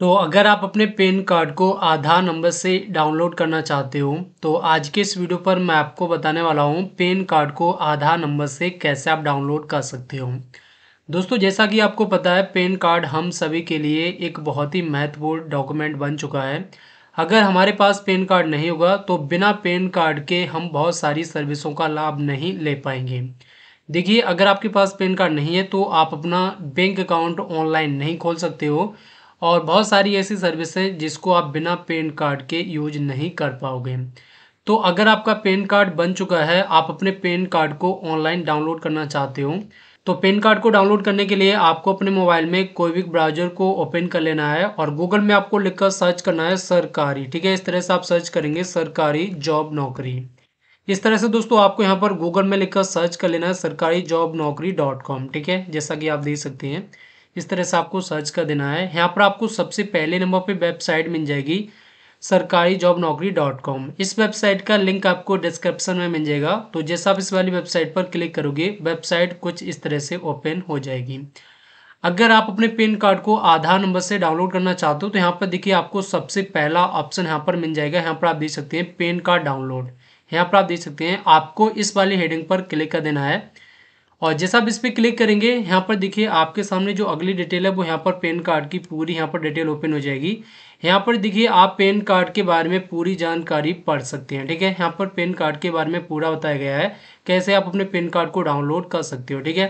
तो अगर आप अपने पेन कार्ड को आधार नंबर से डाउनलोड करना चाहते हो तो आज के इस वीडियो पर मैं आपको बताने वाला हूँ पेन कार्ड को आधार नंबर से कैसे आप डाउनलोड कर सकते हो दोस्तों जैसा कि आपको पता है पेन कार्ड हम सभी के लिए एक बहुत ही महत्वपूर्ण डॉक्यूमेंट बन चुका है अगर हमारे पास पेन कार्ड नहीं होगा तो बिना पेन कार्ड के हम बहुत सारी सर्विसों का लाभ नहीं ले पाएंगे देखिए अगर आपके पास पेन कार्ड नहीं है तो आप अपना बैंक अकाउंट ऑनलाइन नहीं खोल सकते हो और बहुत सारी ऐसी सर्विस है जिसको आप बिना पेन कार्ड के यूज नहीं कर पाओगे तो अगर आपका पेन कार्ड बन चुका है आप अपने पेन कार्ड को ऑनलाइन डाउनलोड करना चाहते हो तो पेन कार्ड को डाउनलोड करने के लिए आपको अपने मोबाइल में कोई भी ब्राउजर को ओपन कर लेना है और गूगल में आपको लिखकर सर्च करना है सरकारी ठीक है इस तरह से आप सर्च करेंगे सरकारी जॉब नौकरी इस तरह से दोस्तों आपको यहाँ पर गूगल में लिखकर सर्च कर लेना है सरकारी जॉब नौकरी डॉट कॉम ठीक है जैसा कि आप देख सकते हैं इस तरह से आपको सर्च कर देना है यहाँ पर आपको सबसे पहले नंबर पे वेबसाइट मिल जाएगी सरकारी जॉब नौकरी डॉट कॉम इस वेबसाइट का लिंक आपको डिस्क्रिप्शन में मिल जाएगा तो जैसा आप इस वाली वेबसाइट पर क्लिक करोगे वेबसाइट कुछ इस तरह से ओपन हो जाएगी अगर आप अपने पेन कार्ड को आधार नंबर से डाउनलोड करना चाहते हो तो यहाँ पर देखिए आपको सबसे पहला ऑप्शन यहाँ पर मिल जाएगा यहाँ पर आप देख सकते हैं पेन कार्ड डाउनलोड यहाँ पर आप देख सकते हैं आपको इस वाली हेडिंग पर क्लिक कर देना है और जैसा आप इस पर क्लिक करेंगे यहाँ पर देखिए आपके सामने जो अगली डिटेल है वो यहाँ पर पेन कार्ड की पूरी यहाँ पर डिटेल ओपन हो जाएगी यहाँ पर देखिए आप पेन कार्ड के बारे में पूरी जानकारी पढ़ सकते हैं ठीक है यहाँ पर पेन कार्ड के बारे में पूरा बताया गया है कैसे आप अपने पेन कार्ड को डाउनलोड कर सकते हो ठीक है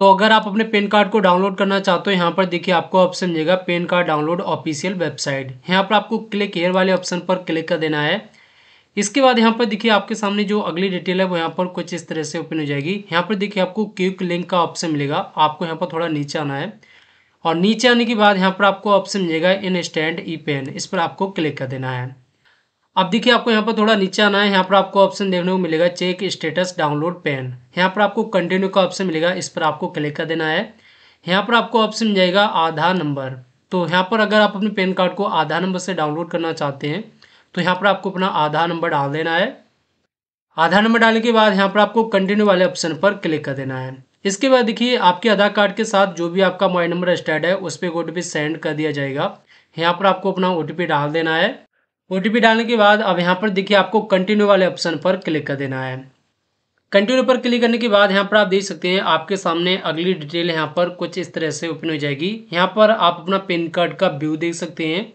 तो अगर आप अपने पेन कार्ड को डाउनलोड करना चाहते हो यहाँ पर देखिए आपको ऑप्शन मिलेगा PAN card download official website यहाँ पर आपको क्लिक हेयर वाले ऑप्शन पर क्लिक कर देना है इसके बाद यहाँ पर देखिए आपके सामने जो अगली डिटेल है वो यहाँ पर कुछ इस तरह से ओपन हो जाएगी यहाँ पर देखिए आपको क्विक लिंक का ऑप्शन मिलेगा आपको यहाँ पर थोड़ा नीचे आना है और नीचे आने के बाद यहाँ पर आपको ऑप्शन मिलेगा इन स्टैंड ई पेन इस पर आपको क्लिक कर देना है अब देखिए आपको यहाँ पर थोड़ा नीचे आना है यहाँ पर आपको ऑप्शन देखने को मिलेगा चेक स्टेटस डाउनलोड पेन यहाँ पर आपको कंटिन्यू का ऑप्शन मिलेगा इस पर आपको क्लिक कर देना है यहाँ पर आपको ऑप्शन मिल जाएगा आधार नंबर तो यहाँ पर अगर आप अपने पेन कार्ड को आधार नंबर से डाउनलोड करना चाहते हैं तो यहाँ पर आपको अपना आधार नंबर डाल देना है आधार नंबर डालने के बाद यहाँ पर आपको कंटिन्यू वाले ऑप्शन पर क्लिक कर देना है इसके बाद देखिए आपके आधार कार्ड के साथ जो भी आपका मोबाइल नंबर स्टार्ट है उस पर ओ सेंड कर दिया जाएगा यहाँ पर आपको अपना ओ डाल देना है ओ डालने के बाद अब यहाँ पर देखिए आपको कंटिन्यू वाले ऑप्शन पर क्लिक कर देना है कंटिन्यू पर क्लिक करने के बाद यहाँ पर आप देख सकते हैं आपके सामने अगली डिटेल यहाँ पर कुछ इस तरह से ओपन हो जाएगी यहाँ पर आप अपना पेन कार्ड का व्यू देख सकते हैं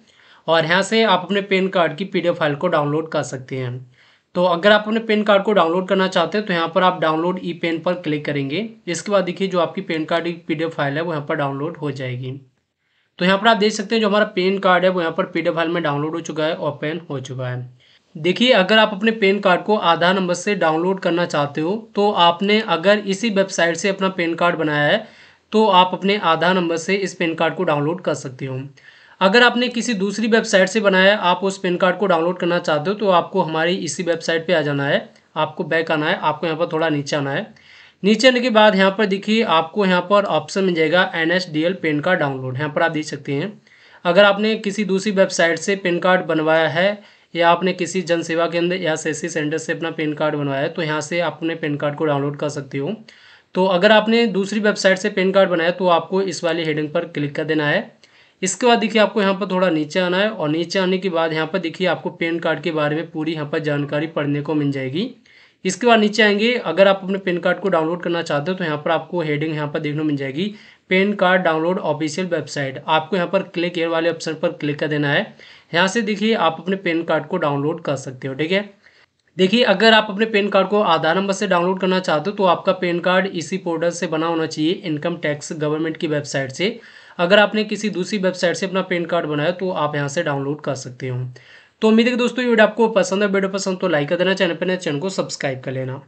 और यहाँ से आप अपने पेन कार्ड की पी फाइल को डाउनलोड कर सकते हैं तो अगर आप अपने पेन कार्ड को डाउनलोड करना चाहते हैं तो यहाँ पर आप डाउनलोड ई पेन पर क्लिक करेंगे इसके बाद देखिए जो आपकी पेन कार्ड की पी फाइल है वो यहाँ पर डाउनलोड हो जाएगी तो यहाँ पर आप देख सकते हैं जो हमारा पेन कार्ड है वो यहाँ पर पी फाइल में डाउनलोड हो चुका है ओपन हो चुका है देखिए अगर आप अपने पेन कार्ड को आधार नंबर से डाउनलोड करना चाहते हो तो आपने अगर इसी वेबसाइट से अपना पेन कार्ड बनाया है तो आप अपने आधार नंबर से इस पेन कार्ड को डाउनलोड कर सकते हो अगर आपने किसी दूसरी वेबसाइट से बनाया आप उस पेन कार्ड को डाउनलोड करना चाहते हो तो आपको हमारी इसी वेबसाइट पे आ जाना है आपको बैक आना है आपको यहाँ पर थोड़ा नीचे आना है नीचे आने के बाद यहाँ पर देखिए आपको यहाँ पर ऑप्शन मिल जाएगा N S D L PAN card download यहाँ पर आप देख सकते हैं अगर आपने किसी दूसरी वेबसाइट से पेन कार्ड बनवाया है या आपने किसी जन सेवा केंद्र या सी सेंटर से अपना पेन कार्ड बनवाया है तो यहाँ से आप अपने पेन कार्ड को डाउनलोड कर सकते हो तो अगर आपने दूसरी वेबसाइट से पेन कार्ड बनाया तो आपको इस वाली हेडिंग पर क्लिक कर देना है इसके बाद देखिए आपको यहाँ पर थोड़ा नीचे आना है और नीचे आने के बाद यहाँ पर देखिए आपको पेन कार्ड के बारे में पूरी यहाँ पर जानकारी पढ़ने को मिल जाएगी इसके बाद नीचे आएंगे अगर आप अपने पेन कार्ड को डाउनलोड करना चाहते हो तो यहाँ पर आपको हेडिंग यहाँ पर देखने मिल जाएगी PAN card download official website आपको यहाँ पर क्लिक एयर वाले ऑप्शन पर क्लिक कर देना है यहाँ से देखिए आप अपने पेन कार्ड को डाउनलोड कर सकते हो ठीक है देखिए अगर आप अपने पेन कार्ड को आधार नंबर से डाउनलोड करना चाहते हो तो आपका पेन कार्ड इसी पोर्टल से बना होना चाहिए इनकम टैक्स गवर्नमेंट की वेबसाइट से अगर आपने किसी दूसरी वेबसाइट से अपना पेन कार्ड बनाया तो आप यहाँ से डाउनलोड कर सकते हो तो उम्मीद है कि दोस्तों ये वीडियो आपको पसंद है वीडियो पसंद तो लाइक कर देना चैनल पर चैनल को सब्सक्राइब कर लेना